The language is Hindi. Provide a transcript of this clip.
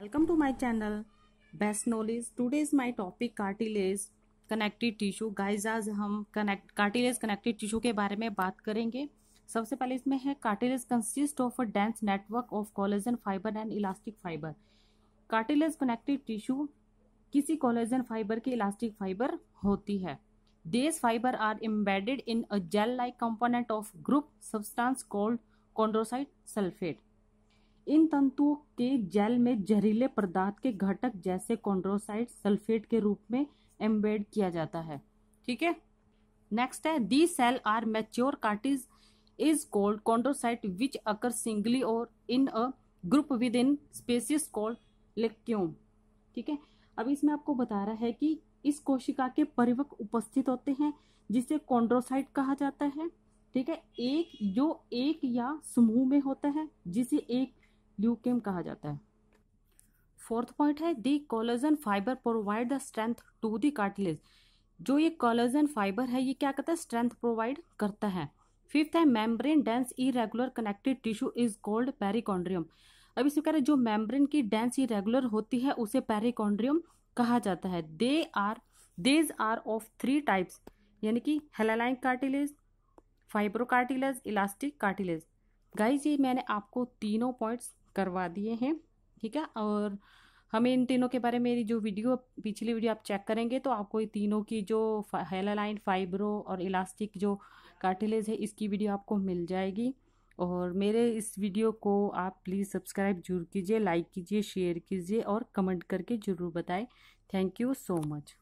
welcome to my channel best knowledge today is my topic cartilage connective tissue guys आज हम कनेक्ट कार्टिलेज कनेक्टिव टिशू के बारे में बात करेंगे सबसे पहले इसमें है cartilage consist of a dense network of collagen fiber and elastic fiber cartilage connective tissue किसी कॉलेजन फाइबर की इलास्टिक फाइबर होती है these fiber are embedded in a gel like component of ground substance called chondroitin sulfate इन तंतुओं के जेल में जहरीले पदार्थ के घटक जैसे कॉन्ड्रोसाइड सल्फेट के रूप में एम्बेड किया जाता है ठीक है नेक्स्ट है the cell are mature cartilage is called chondrocyte which occur singly or in a group within spaces called lacunae ठीक है अब इसमें आपको बता रहा है कि इस कोशिका के परिवक उपस्थित होते हैं जिसे कॉन्ड्रोसाइट कहा जाता है ठीक है एक जो एक या समूह में होता है जिसे एक ल्यूकेम कहा जाता है फोर्थ पॉइंट है the collagen fiber provide the strength to the cartilage जो ये कोलोजन फाइबर है ये क्या करता है स्ट्रेंथ प्रोवाइड करता है फिफ्थ है membrane dense irregular connected tissue is called perichondrium अब इसमें कह रहे जो मेम्ब्रेन की डेंस इरेगुलर होती है उसे पेरिकॉन्ड्रियम कहा जाता है they are these are of three types यानी कि hyaline cartilage fibrocartilage elastic cartilage guys ये मैंने आपको तीनों पॉइंट्स करवा दिए हैं ठीक है और हमें इन तीनों के बारे में मेरी जो वीडियो पिछली वीडियो आप चेक करेंगे तो आपको ये तीनों की जो हेलालाइन फाइब्रो और इलास्टिक जो कार्टिलेज है इसकी वीडियो आपको मिल जाएगी और मेरे इस वीडियो को आप प्लीज़ सब्सक्राइब जरूर कीजिए लाइक कीजिए शेयर कीजिए और कमेंट करके ज़रूर बताएं थैंक यू सो मच